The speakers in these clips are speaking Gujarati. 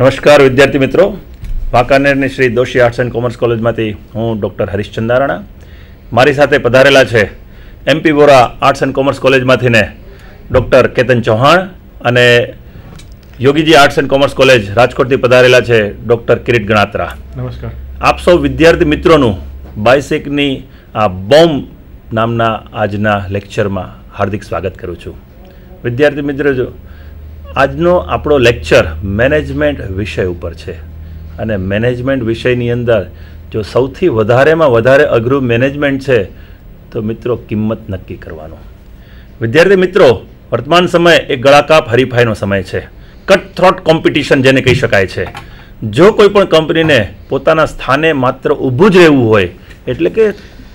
નમસ્કાર વિદ્યાર્થી મિત્રો વાંકાનેરની Shri Doshi arts and commerce કોલેજમાંથી હું ડૉક્ટર હરીશચંદારાણા મારી સાથે પધારેલા છે MP Vora arts and commerce કોલેજમાંથી ને ડૉક્ટર કેતન ચૌહાણ અને Yogiji arts and commerce college રાજકોટથી પધારેલા છે ડૉક્ટર કિરીટ ગણાત્રા નમસ્કાર આપ સૌ વિદ્યાર્થી મિત્રોનું બાયસેકની આ બોમ્બ નામના આજના લેક્ચરમાં હાર્દિક સ્વાગત કરું છું વિદ્યાર્થી મિત્રો જો આજનો આપણો લેક્ચર મેનેજમેન્ટ વિષય ઉપર છે અને મેનેજમેન્ટ વિષયની અંદર જો સૌથી વધારેમાં વધારે અઘરું મેનેજમેન્ટ છે તો મિત્રો કિંમત નક્કી કરવાનો વિદ્યાર્થી મિત્રો વર્તમાન સમય એ ગળાકાપ હરીફાઈનો સમય છે કટ થ્રોટ કોમ્પિટિશન જેને કહી શકાય છે જો કોઈ પણ કંપનીને પોતાના સ્થાને માત્ર ઊભું જ રહેવું હોય એટલે કે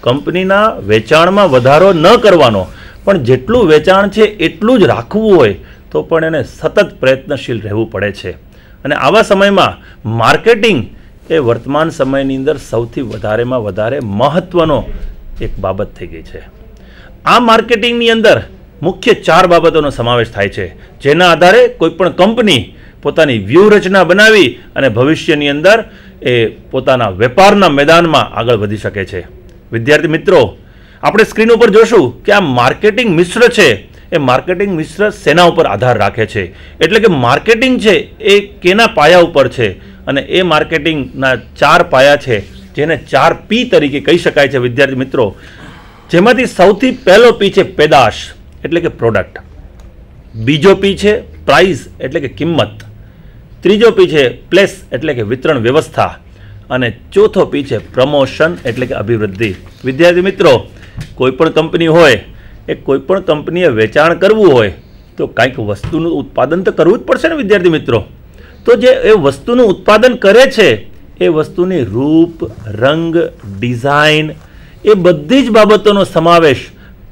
કંપનીના વેચાણમાં વધારો ન કરવાનો પણ જેટલું વેચાણ છે એટલું જ રાખવું હોય તો પણ એને સતત પ્રયત્નશીલ રહેવું પડે છે અને આવા સમયમાં માર્કેટિંગ એ વર્તમાન સમયની અંદર સૌથી વધારેમાં વધારે મહત્ત્વનો એક બાબત થઈ ગઈ છે આ માર્કેટિંગની અંદર મુખ્ય ચાર બાબતોનો સમાવેશ થાય છે જેના આધારે કોઈપણ કંપની પોતાની વ્યૂહરચના બનાવી અને ભવિષ્યની અંદર એ પોતાના વેપારના મેદાનમાં આગળ વધી શકે છે વિદ્યાર્થી મિત્રો આપણે સ્ક્રીન ઉપર જોશું કે આ માર્કેટિંગ મિશ્ર છે એ માર્કેટિંગ મિશ્ર સેના ઉપર આધાર રાખે છે એટલે કે માર્કેટિંગ છે એ કેના પાયા ઉપર છે અને એ માર્કેટિંગના ચાર પાયા છે જેને ચાર પી તરીકે કહી શકાય છે વિદ્યાર્થી મિત્રો જેમાંથી સૌથી પહેલો પી છે પેદાશ એટલે કે પ્રોડક્ટ બીજો પી છે પ્રાઇઝ એટલે કે કિંમત ત્રીજો પી છે પ્લેસ એટલે કે વિતરણ વ્યવસ્થા અને ચોથો પી છે પ્રમોશન એટલે કે અભિવૃદ્ધિ વિદ્યાર્થી મિત્રો કોઈપણ કંપની હોય એ કોઈપણ કંપનીએ વેચાણ કરવું હોય તો કાંઈક વસ્તુનું ઉત્પાદન તો કરવું જ પડશે ને વિદ્યાર્થી મિત્રો તો જે એ વસ્તુનું ઉત્પાદન કરે છે એ વસ્તુની રૂપ રંગ ડિઝાઇન એ બધી જ બાબતોનો સમાવેશ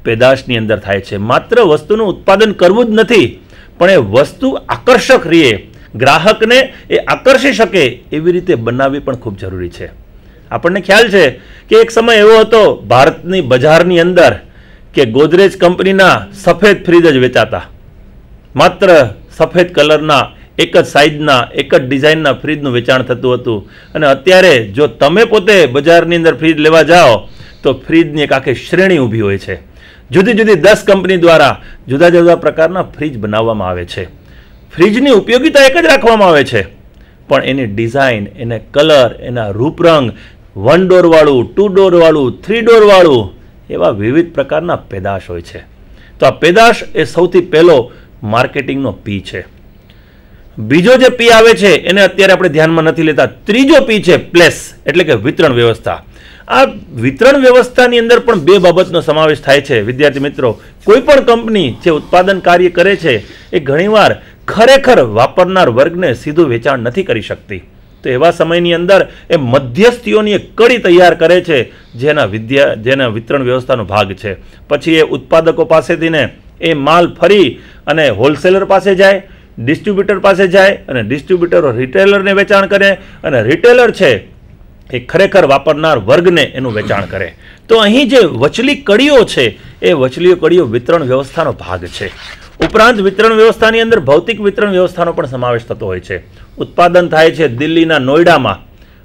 પેદાશની અંદર થાય છે માત્ર વસ્તુનું ઉત્પાદન કરવું જ નથી પણ એ વસ્તુ આકર્ષક રીએ ગ્રાહકને એ આકર્ષી શકે એવી રીતે બનાવવી પણ ખૂબ જરૂરી છે આપણને ખ્યાલ છે કે એક સમય એવો હતો ભારતની બજારની અંદર કે ગોદરેજ કંપનીના સફેદ ફ્રિજ જ વેચાતા માત્ર સફેદ કલરના એક જ સાઇઝના એક જ ડિઝાઇનના ફ્રિજનું વેચાણ થતું હતું અને અત્યારે જો તમે પોતે બજારની અંદર ફ્રિજ લેવા જાઓ તો ફ્રિજની એક આખી શ્રેણી ઊભી હોય છે જુદી જુદી દસ કંપની દ્વારા જુદા જુદા પ્રકારના ફ્રિજ બનાવવામાં આવે છે ફ્રિજની ઉપયોગીતા એક જ રાખવામાં આવે છે પણ એની ડિઝાઇન એને કલર એના રૂપરંગ વન ડોરવાળું ટુ ડોરવાળું થ્રી ડોરવાળું એવા વિવિધ પ્રકારના પેદાશ હોય છે તો આ પેદાશ એ સૌથી પહેલો માર્કેટિંગનો પી છે બીજો જે પી આવે છે એને અત્યારે આપણે ધ્યાનમાં નથી લેતા ત્રીજો પી છે પ્લેસ એટલે કે વિતરણ વ્યવસ્થા આ વિતરણ વ્યવસ્થાની અંદર પણ બે બાબતનો સમાવેશ થાય છે વિદ્યાર્થી મિત્રો કોઈ પણ કંપની જે ઉત્પાદન કાર્ય કરે છે એ ઘણીવાર ખરેખર વાપરનાર વર્ગને સીધું વેચાણ નથી કરી શકતી તો એવા સમયની અંદર એ મધ્યસ્થીઓની એક કડી તૈયાર કરે છે જેના વિદ્યા જેના વિતરણ વ્યવસ્થાનો ભાગ છે પછી એ ઉત્પાદકો પાસેથી ને એ માલ ફરી અને હોલસેલર પાસે જાય ડિસ્ટ્રીબ્યુટર પાસે જાય અને ડિસ્ટ્રીબ્યુટરો રિટેલરને વેચાણ કરે અને રિટેલર છે એ ખરેખર વાપરનાર વર્ગને એનું વેચાણ કરે તો અહીં જે વચલી કડીઓ છે એ વચલીઓ કડીઓ વિતરણ વ્યવસ્થાનો ભાગ છે ઉપરાંત વિતરણ વ્યવસ્થાની અંદર ભૌતિક વિતરણ વ્યવસ્થાનો પણ સમાવેશ થતો હોય છે ઉત્પાદન થાય છે દિલ્હીના નોઈડામાં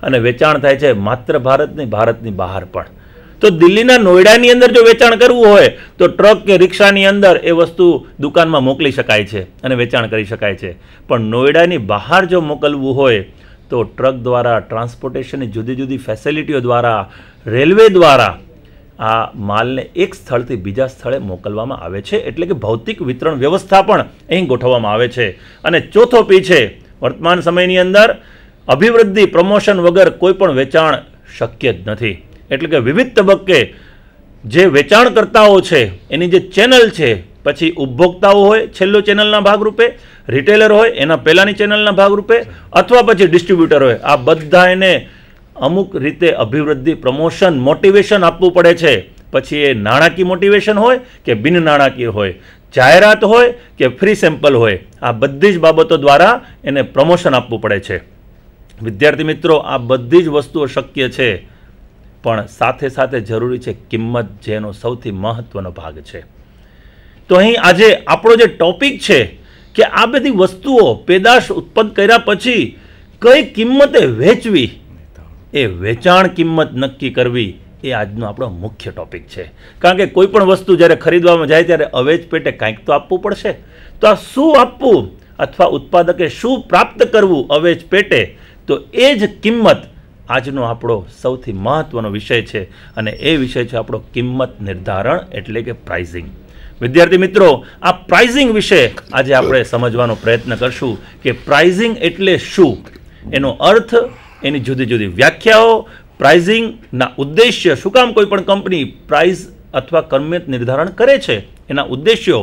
અને વેચાણ થાય છે માત્ર ભારતની ભારતની બહાર પણ તો દિલ્હીના નોઈડાની અંદર જો વેચાણ કરવું હોય તો ટ્રક કે રિક્ષાની અંદર એ વસ્તુ દુકાનમાં મોકલી શકાય છે અને વેચાણ કરી શકાય છે પણ નોઈડાની બહાર જો મોકલવું હોય તો ટ્રક દ્વારા ટ્રાન્સપોર્ટેશનની જુદી જુદી ફેસિલિટીઓ દ્વારા રેલવે દ્વારા આ માલને એક સ્થળથી બીજા સ્થળે મોકલવામાં આવે છે એટલે કે ભૌતિક વિતરણ વ્યવસ્થા પણ અહીં ગોઠવવામાં આવે છે અને ચોથો પી છે વર્તમાન સમયની અંદર અભિવૃદ્ધિ પ્રમોશન વગર કોઈ પણ વેચાણ શક્ય જ નથી એટલે કે વિવિધ તબક્કે જે વેચાણકર્તાઓ છે એની જે ચેનલ છે પછી ઉપભોક્તાઓ હોય છેલ્લો ચેનલના ભાગરૂપે રિટેલર હોય એના પહેલાંની ચેનલના ભાગરૂપે અથવા પછી ડિસ્ટ્રીબ્યુટર હોય આ બધા એને અમુક રીતે અભિવૃદ્ધિ પ્રમોશન મોટિવેશન આપવું પડે છે પછી એ નાણાકીય મોટિવેશન હોય કે બિન નાણાકીય હોય જાહેરાત હોય કે ફ્રી સેમ્પલ હોય આ બધી જ બાબતો દ્વારા એને પ્રમોશન આપવું પડે છે વિદ્યાર્થી મિત્રો આ બધી જ વસ્તુઓ શક્ય છે પણ સાથે સાથે જરૂરી છે કિંમત જેનો સૌથી મહત્ત્વનો ભાગ છે તો અહીં આજે આપણો જે ટોપિક છે કે આ બધી વસ્તુઓ પેદાશ ઉત્પન્ન કર્યા પછી કઈ કિંમતે વેચવી એ વેચાણ કિંમત નક્કી કરવી એ આજનો આપણો મુખ્ય ટોપિક છે કારણ કે કોઈ પણ વસ્તુ જ્યારે ખરીદવામાં જાય ત્યારે અવેજ પેટે કાંઈક તો આપવું પડશે તો આ શું આપવું અથવા ઉત્પાદકે શું પ્રાપ્ત કરવું અવેજ પેટે તો એ જ કિંમત આજનો આપણો સૌથી મહત્ત્વનો વિષય છે અને એ વિષય છે આપણો કિંમત નિર્ધારણ એટલે કે પ્રાઇઝિંગ વિદ્યાર્થી મિત્રો આ પ્રાઇઝિંગ વિશે આજે આપણે સમજવાનો પ્રયત્ન કરશું કે પ્રાઇઝિંગ એટલે શું એનો અર્થ એની જુદી જુદી વ્યાખ્યાઓ પ્રાઇઝિંગના ઉદ્દેશ્ય શું કામ કોઈ પણ કંપની પ્રાઇઝ અથવા કિંમત નિર્ધારણ કરે છે એના ઉદ્દેશ્યો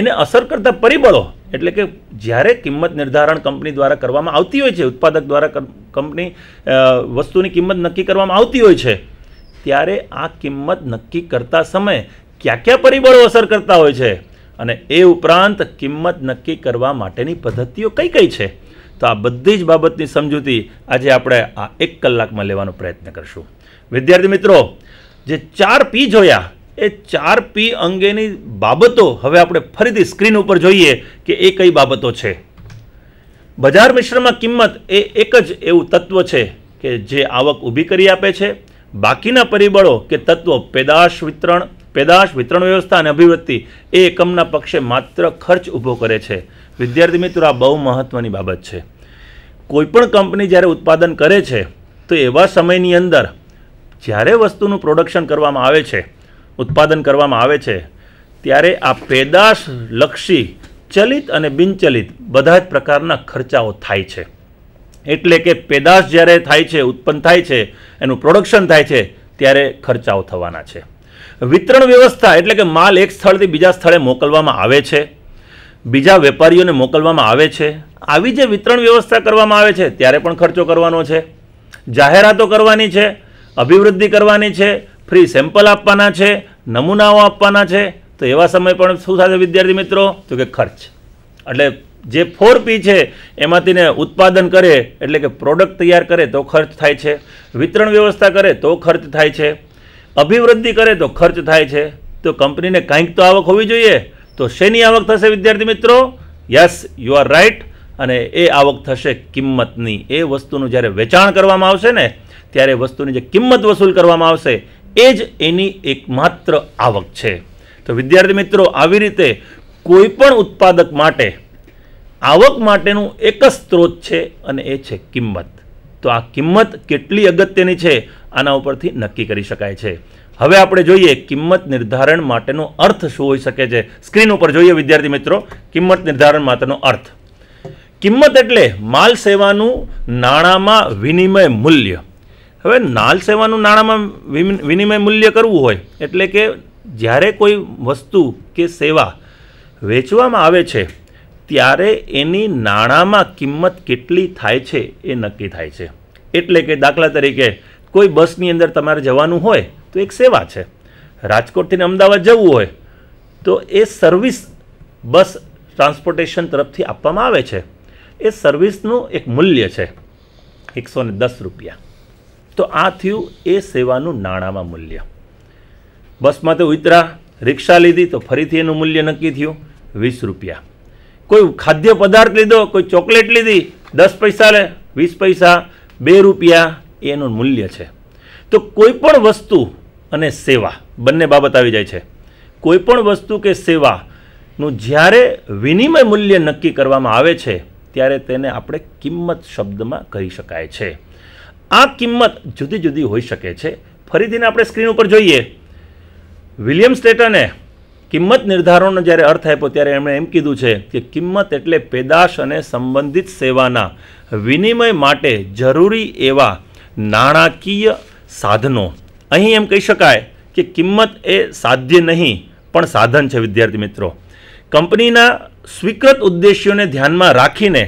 એને અસર કરતા પરિબળો એટલે કે જ્યારે કિંમત નિર્ધારણ કંપની દ્વારા કરવામાં આવતી હોય છે ઉત્પાદક દ્વારા કંપની વસ્તુની કિંમત નક્કી કરવામાં આવતી હોય છે ત્યારે આ કિંમત નક્કી કરતા સમયે ક્યાં કયા પરિબળો અસર કરતા હોય છે અને એ ઉપરાંત કિંમત નક્કી કરવા માટેની પદ્ધતિઓ કઈ કઈ છે તો આ બધી જ બાબતની સમજૂતી આજે આપણે આ એક કલાકમાં લેવાનો પ્રયત્ન કરશું વિદ્યાર્થી મિત્રો જે ચાર પી જોયા એ ચાર પી અંગેની બાબતો હવે આપણે ફરીથી સ્ક્રીન ઉપર જોઈએ કે એ કઈ બાબતો છે બજાર મિશ્રમાં કિંમત એ એક જ એવું તત્વ છે કે જે આવક ઊભી કરી આપે છે બાકીના પરિબળો કે તત્વો પેદાશ વિતરણ પેદાશ વિતરણ વ્યવસ્થા અને અભિવ્યક્તિ એ એકમના પક્ષે માત્ર ખર્ચ ઊભો કરે છે વિદ્યાર્થી મિત્રો આ બહુ મહત્ત્વની બાબત છે કોઈપણ કંપની જ્યારે ઉત્પાદન કરે છે તો એવા સમયની અંદર જ્યારે વસ્તુનું પ્રોડક્શન કરવામાં આવે છે ઉત્પાદન કરવામાં આવે છે ત્યારે આ પેદાશ લક્ષી ચલિત અને બિનચલિત બધા જ પ્રકારના ખર્ચાઓ થાય છે એટલે કે પેદાશ જ્યારે થાય છે ઉત્પન્ન થાય છે એનું પ્રોડક્શન થાય છે ત્યારે ખર્ચાઓ થવાના છે વિતરણ વ્યવસ્થા એટલે કે માલ એક સ્થળથી બીજા સ્થળે મોકલવામાં આવે છે બીજા વેપારીઓને મોકલવામાં આવે છે આવી જે વિતરણ વ્યવસ્થા કરવામાં આવે છે ત્યારે પણ ખર્ચો કરવાનો છે જાહેરાતો કરવાની છે અભિવૃદ્ધિ કરવાની છે ફ્રી સેમ્પલ આપવાના છે નમૂનાઓ આપવાના છે તો એવા સમય પણ શું થશે વિદ્યાર્થી મિત્રો તો કે ખર્ચ એટલે જે ફોર પી છે એમાંથી ને ઉત્પાદન કરે એટલે કે પ્રોડક્ટ તૈયાર કરે તો ખર્ચ થાય છે વિતરણ વ્યવસ્થા કરે તો ખર્ચ થાય છે અભિવૃદ્ધિ કરે તો ખર્ચ થાય છે તો કંપનીને કાંઈક તો આવક હોવી જોઈએ તો શેની આવક થશે વિદ્યાર્થી મિત્રો યસ યુ આર રાઇટ અને એ આવક થશે કિંમતની એ વસ્તુનું જ્યારે વેચાણ કરવામાં આવશે ને ત્યારે વસ્તુની જે કિંમત વસૂલ કરવામાં આવશે એ જ એની એકમાત્ર આવક છે તો વિદ્યાર્થી મિત્રો આવી રીતે કોઈ પણ ઉત્પાદક માટે આવક માટેનું એક જ સ્ત્રોત છે અને એ છે કિંમત તો આ કિંમત કેટલી અગત્યની છે આના ઉપરથી નક્કી કરી શકાય છે હવે આપણે જોઈએ કિંમત નિર્ધારણ માટેનો અર્થ શું હોઈ શકે છે સ્ક્રીન ઉપર જોઈએ વિદ્યાર્થી મિત્રો કિંમત નિર્ધારણ માટેનો અર્થ કિંમત એટલે માલ સેવાનું નાણાંમાં વિનિમય મૂલ્ય હવે માલ સેવાનું નાણાંમાં વિનિમય મૂલ્ય કરવું હોય એટલે કે જ્યારે કોઈ વસ્તુ કે સેવા વેચવામાં આવે છે ત્યારે એની નાણાંમાં કિંમત કેટલી થાય છે એ નક્કી થાય છે એટલે કે દાખલા તરીકે કોઈ બસની અંદર તમારે જવાનું હોય તો એક સેવા છે રાજકોટથી અમદાવાદ જવું હોય તો એ સર્વિસ બસ ટ્રાન્સપોર્ટેશન તરફથી આપવામાં આવે છે એ સર્વિસનું એક મૂલ્ય છે એકસો ને દસ રૂપિયા તો આ થયું એ સેવાનું નાણાંમાં મૂલ્ય બસમાં તો ઉતરા રિક્ષા લીધી તો ફરીથી એનું મૂલ્ય નક્કી થયું વીસ રૂપિયા કોઈ ખાદ્ય પદાર્થ લીધો કોઈ ચોકલેટ લીધી દસ પૈસા લે વીસ પૈસા બે રૂપિયા એનું મૂલ્ય છે તો કોઈ પણ વસ્તુ અને સેવા બંને બાબત આવી જાય છે કોઈપણ વસ્તુ કે સેવાનું જ્યારે વિનિમય મૂલ્ય નક્કી કરવામાં આવે છે ત્યારે તેને આપણે કિંમત શબ્દમાં કહી શકાય છે આ કિંમત જુદી જુદી હોઈ શકે છે ફરીથીને આપણે સ્ક્રીન ઉપર જોઈએ વિલિયમ સ્ટેટને કિંમત નિર્ધારણનો જ્યારે અર્થ આપ્યો ત્યારે એમણે એમ કીધું છે કે કિંમત એટલે પેદાશ અને સંબંધિત સેવાના વિનિમય માટે જરૂરી એવા નાણાકીય સાધનો અહીં એમ કહી શકાય કે કિંમત એ સાધ્ય નહીં પણ સાધન છે વિદ્યાર્થી મિત્રો કંપનીના સ્વીકૃત ઉદ્દેશ્યોને ધ્યાનમાં રાખીને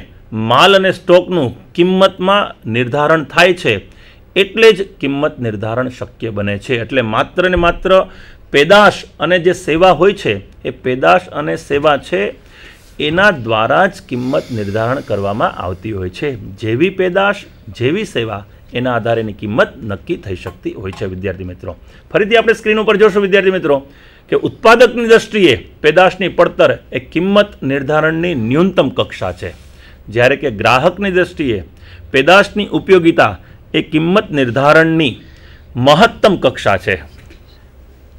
માલ અને સ્ટોકનું કિંમતમાં નિર્ધારણ થાય છે એટલે જ કિંમત નિર્ધારણ શક્ય બને છે એટલે માત્ર ને માત્ર પેદાશ અને જે સેવા હોય છે એ પેદાશ અને સેવા છે એના દ્વારા જ કિંમત નિર્ધારણ કરવામાં આવતી હોય છે જેવી પેદાશ જેવી સેવા એના આધારે એની કિંમત નક્કી થઈ શકતી હોય છે વિદ્યાર્થી મિત્રો ફરીથી આપણે સ્ક્રીન ઉપર જોશું વિદ્યાર્થી મિત્રો કે ઉત્પાદકની દ્રષ્ટિએ પેદાશની પડતર એ કિંમત નિર્ધારણની ન્યૂનતમ કક્ષા છે જ્યારે કે ગ્રાહકની દ્રષ્ટિએ પેદાશની ઉપયોગિતા એ કિંમત નિર્ધારણની મહત્તમ કક્ષા છે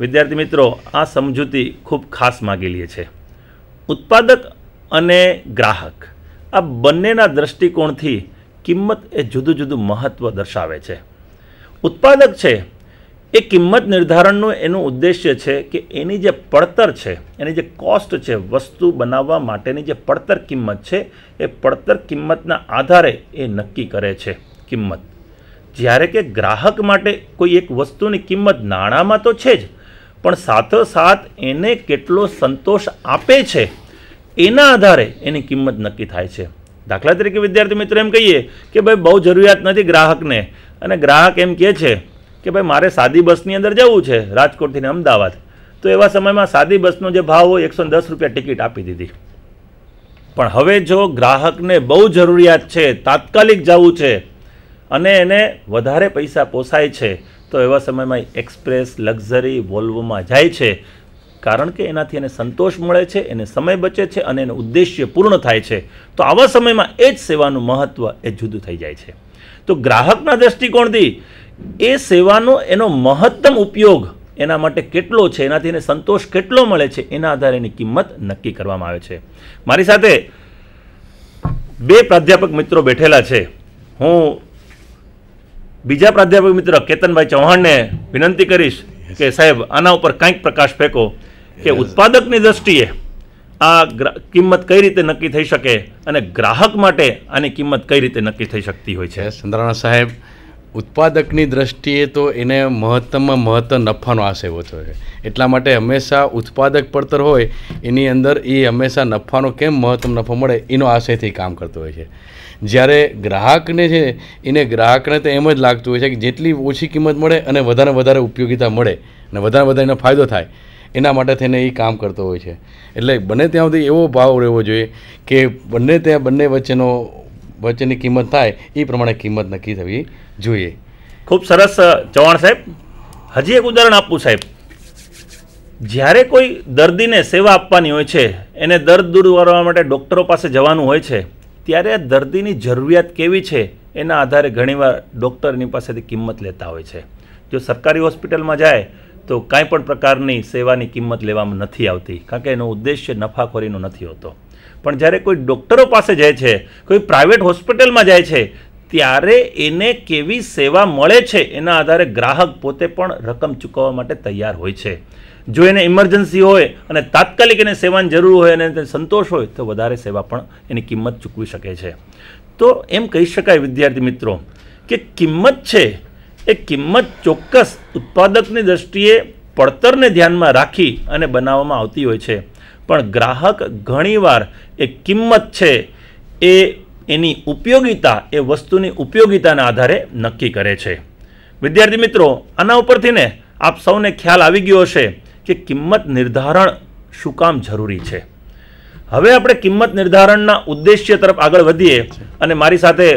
વિદ્યાર્થી મિત્રો આ સમજૂતી ખૂબ ખાસ માગેલી છે ઉત્પાદક અને ગ્રાહક આ બંનેના દૃષ્ટિકોણથી કિંમત એ જુદું જુદું મહત્ત્વ દર્શાવે છે ઉત્પાદક છે એ કિંમત નિર્ધારણનું એનું ઉદ્દેશ્ય છે કે એની જે પડતર છે એની જે કોસ્ટ છે વસ્તુ બનાવવા માટેની જે પડતર કિંમત છે એ પડતર કિંમતના આધારે એ નક્કી કરે છે કિંમત જ્યારે કે ગ્રાહક માટે કોઈ એક વસ્તુની કિંમત નાણાંમાં તો છે જ પણ સાથોસાથ એને કેટલો સંતોષ આપે છે એના આધારે એની કિંમત નક્કી થાય છે દાખલા તરીકે વિદ્યાર્થી મિત્રો એમ કહીએ કે ભાઈ બહુ જરૂરિયાત નથી ગ્રાહકને અને ગ્રાહક એમ કહે છે કે ભાઈ મારે સાદી બસની અંદર જવું છે રાજકોટથી અમદાવાદ તો એવા સમયમાં સાદી બસનો જે ભાવ હોય એકસો દસ રૂપિયા ટિકિટ આપી દીધી પણ હવે જો ગ્રાહકને બહુ જરૂરિયાત છે તાત્કાલિક જવું છે અને એને વધારે પૈસા પોસાય છે તો એવા સમયમાં એક્સપ્રેસ લક્ઝરી વોલ્વોમાં જાય છે કારણ કે એનાથી એને સંતોષ મળે છે એને સમય બચે છે અને એનો ઉદ્દેશ્ય પૂર્ણ થાય છે તો આવા સમયમાં એ જ સેવાનું મહત્ત્વ એ જુદું થઈ જાય છે તો ગ્રાહકના દૃષ્ટિકોણથી એ સેવાનો એનો મહત્તમ ઉપયોગ એના માટે કેટલો છે એનાથી એને સંતોષ કેટલો મળે છે એના આધારે એની કિંમત નક્કી કરવામાં આવે છે મારી સાથે બે પ્રાધ્યાપક મિત્રો બેઠેલા છે હું બીજા પ્રાધ્યાપક મિત્ર કેતનભાઈ ચૌહાણને વિનંતી કરીશ કે સાહેબ આના ઉપર કંઈક પ્રકાશ ફેંકો કે ઉત્પાદકની દ્રષ્ટિએ આ કિંમત કઈ રીતે નક્કી થઈ શકે અને ગ્રાહક માટે આની કિંમત કઈ રીતે નક્કી થઈ શકતી હોય છે ચંદ્રાણા સાહેબ ઉત્પાદકની દ્રષ્ટિએ તો એને મહત્તમમાં મહત્તમ નફાનો આશય હોતો છે એટલા માટે હંમેશા ઉત્પાદક પડતર હોય એની અંદર એ હંમેશા નફાનો કેમ મહત્તમ નફો મળે એનો આશયથી કામ કરતો હોય છે જ્યારે ગ્રાહકને છે એને ગ્રાહકને તો એમ જ લાગતું હોય છે કે જેટલી ઓછી કિંમત મળે અને વધારે વધારે ઉપયોગીતા મળે અને વધારે વધારે એનો ફાયદો થાય એના માટે થઈને એ કામ કરતો હોય છે એટલે બને ત્યાં સુધી એવો ભાવ રહેવો જોઈએ કે બંને ત્યાં બંને વચ્ચેનો વચ્ચેની કિંમત થાય એ પ્રમાણે કિંમત નક્કી થવી જોઈએ ખૂબ સરસ ચૌહાણ સાહેબ હજી એક ઉદાહરણ આપું સાહેબ જ્યારે કોઈ દર્દીને સેવા આપવાની હોય છે એને દર્દ દૂર કરવા માટે ડૉક્ટરો પાસે જવાનું હોય છે ત્યારે આ દર્દીની જરૂરિયાત કેવી છે એના આધારે ઘણીવાર ડૉક્ટરની પાસેથી કિંમત લેતા હોય છે જો સરકારી હોસ્પિટલમાં જાય તો કાંઈ પણ પ્રકારની સેવાની કિંમત લેવામાં નથી આવતી કારણ કે એનો ઉદ્દેશ્ય નફાખોરીનો નથી હોતો પણ જ્યારે કોઈ ડૉક્ટરો પાસે જાય છે કોઈ પ્રાઇવેટ હોસ્પિટલમાં જાય છે ત્યારે એને કેવી સેવા મળે છે એના આધારે ગ્રાહક પોતે પણ રકમ ચૂકવવા માટે તૈયાર હોય છે જો એને ઇમરજન્સી હોય અને તાત્કાલિક એને સેવાની જરૂર હોય અને સંતોષ હોય તો વધારે સેવા પણ એની કિંમત ચૂકવી શકે છે તો એમ કહી શકાય વિદ્યાર્થી મિત્રો કે કિંમત છે એ કિંમત ચોક્કસ ઉત્પાદકની દૃષ્ટિએ પડતરને ધ્યાનમાં રાખી અને બનાવવામાં આવતી હોય છે પણ ગ્રાહક ઘણીવાર એ કિંમત છે એ એની ઉપયોગિતા એ વસ્તુની ઉપયોગિતાના આધારે નક્કી કરે છે વિદ્યાર્થી મિત્રો આના ઉપરથી ને આપ સૌને ખ્યાલ આવી ગયો હશે કે કિંમત નિર્ધારણ શું કામ જરૂરી છે હવે આપણે કિંમત નિર્ધારણના ઉદ્દેશ્ય તરફ આગળ વધીએ અને મારી સાથે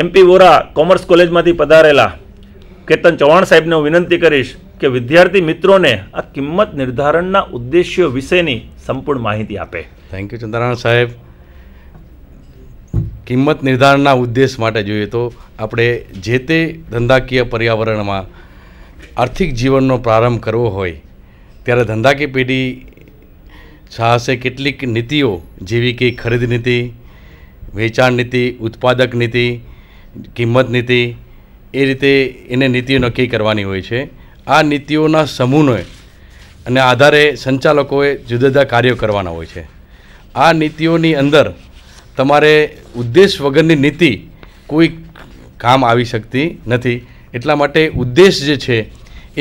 એમપી વોરા કોમર્સ કોલેજમાંથી પધારેલા કેતન ચૌહાણ સાહેબને હું વિનંતી કરીશ કે વિદ્યાર્થી મિત્રોને આ કિંમત નિર્ધારણના ઉદ્દેશ્યો વિશેની સંપૂર્ણ માહિતી આપે થેન્ક યુ ચંદ્રાણ સાહેબ કિંમત નિર્ધારણના ઉદ્દેશ માટે જોઈએ તો આપણે જે તે ધંધાકીય પર્યાવરણમાં આર્થિક જીવનનો પ્રારંભ કરવો હોય ત્યારે ધંધાકીય પેઢી સાહસે કેટલીક નીતિઓ જેવી કે ખરીદ નીતિ વેચાણ નીતિ ઉત્પાદક નીતિ કિંમત નીતિ એ રીતે એને નીતિઓ નક્કી કરવાની હોય છે આ નીતિઓના સમૂહને અને આધારે સંચાલકોએ જુદા જુદા કાર્યો કરવાના હોય છે આ નીતિઓની અંદર તમારે ઉદ્દેશ વગરની નીતિ કોઈ કામ આવી શકતી નથી એટલા માટે ઉદ્દેશ જે છે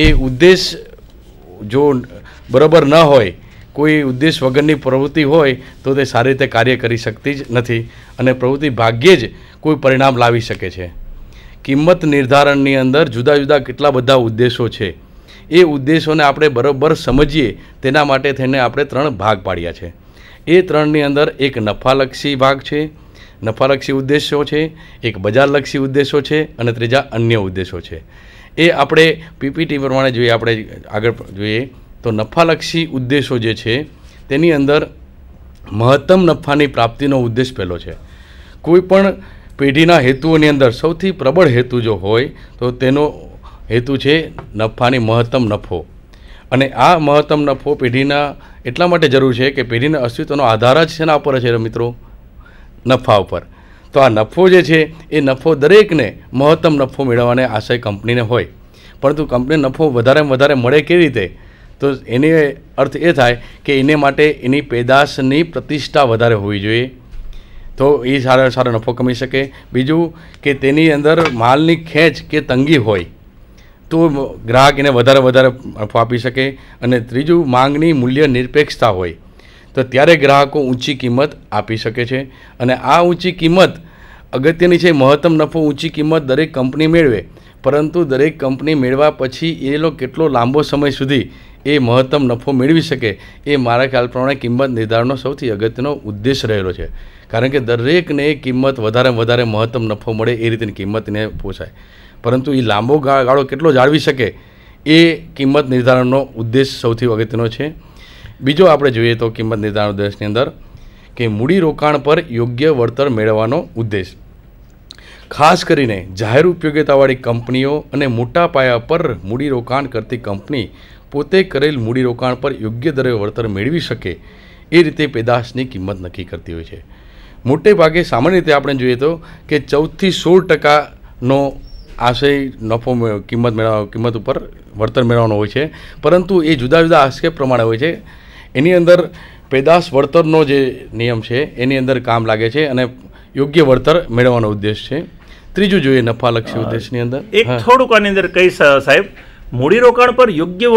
એ ઉદ્દેશ જો બરાબર ન હોય કોઈ ઉદ્દેશ વગરની પ્રવૃત્તિ હોય તો તે સારી રીતે કાર્ય કરી શકતી જ નથી અને પ્રવૃત્તિ ભાગ્યે જ કોઈ પરિણામ લાવી શકે છે કિંમત નિર્ધારણની અંદર જુદા જુદા કેટલા બધા ઉદ્દેશો છે એ ઉદ્દેશોને આપણે બરાબર સમજીએ તેના માટે થઈને આપણે ત્રણ ભાગ પાડ્યા છે એ ત્રણની અંદર એક નફાલક્ષી ભાગ છે નફાલક્ષી ઉદ્દેશો છે એક બજારલક્ષી ઉદ્દેશો છે અને ત્રીજા અન્ય ઉદ્દેશો છે એ આપણે પીપીટી પ્રમાણે જોઈએ આપણે આગળ જોઈએ તો નફાલક્ષી ઉદ્દેશો જે છે તેની અંદર મહત્તમ નફાની પ્રાપ્તિનો ઉદ્દેશ પહેલો છે કોઈપણ પેઢીના હેતુઓની અંદર સૌથી પ્રબળ હેતુ જો હોય તો તેનો હેતુ છે નફાની મહત્તમ નફો અને આ મહત્તમ નફો પેઢીના એટલા માટે જરૂર છે કે પેઢીના અસ્તિત્વનો આધાર જ શેના ઉપર છે મિત્રો નફા ઉપર તો આ નફો જે છે એ નફો દરેકને મહત્તમ નફો મેળવવાને આશય કંપનીને હોય પરંતુ કંપનીને નફો વધારેમાં વધારે મળે કેવી રીતે તો એને અર્થ એ થાય કે એને માટે એની પેદાશની પ્રતિષ્ઠા વધારે હોવી જોઈએ તો એ સારો સારો નફો કમાઈ શકે બીજું કે તેની અંદર માલની ખેંચ કે તંગી હોય તો ગ્રાહક એને વધારે વધારે નફો આપી શકે અને ત્રીજું માંગની મૂલ્ય નિરપેક્ષતા હોય તો ત્યારે ગ્રાહકો ઊંચી કિંમત આપી શકે છે અને આ ઊંચી કિંમત અગત્યની છે મહત્તમ નફો ઊંચી કિંમત દરેક કંપની મેળવે પરંતુ દરેક કંપની મેળવા પછી એ લોકો કેટલો લાંબો સમય સુધી એ મહત્તમ નફો મેળવી શકે એ મારા ખ્યાલ પ્રમાણે કિંમત નિર્ધારણનો સૌથી અગત્યનો ઉદ્દેશ રહેલો છે કારણ કે દરેકને કિંમત વધારે વધારે મહત્તમ નફો મળે એ રીતની કિંમતને પોસાય પરંતુ એ લાંબો ગાળો કેટલો જાળવી શકે એ કિંમત નિર્ધારણનો ઉદ્દેશ સૌથી અગત્યનો છે બીજો આપણે જોઈએ તો કિંમત નિર્ધારણ ઉદ્દેશની અંદર કે મૂડીરોકાણ પર યોગ્ય વળતર મેળવવાનો ઉદ્દેશ ખાસ કરીને જાહેર ઉપયોગિતાવાળી કંપનીઓ અને મોટા પાયા પર મૂડીરોકાણ કરતી કંપની પોતે કરેલ મૂડીરોકાણ પર યોગ્ય દરે વળતર મેળવી શકે એ રીતે પેદાશની કિંમત નક્કી કરતી હોય છે મોટે ભાગે સામાન્ય રીતે આપણે જોઈએ તો કે ચૌદથી સોળ ટકાનો આશય નફો કિંમત મેળવવા કિંમત ઉપર વળતર મેળવવાનો હોય છે પરંતુ એ જુદા જુદા આશય પ્રમાણે હોય છે એની અંદર પેદાશ વળતરનો જે નિયમ છે એની અંદર કામ લાગે છે અને યોગ્ય વળતર મેળવવાનો ઉદ્દેશ છે ત્રીજું જોઈએ નફાલક્ષી ઉદ્દેશની અંદર એક થોડુંક આની અંદર કહી સાહેબ મૂડીરોકાણ પર યોગ્ય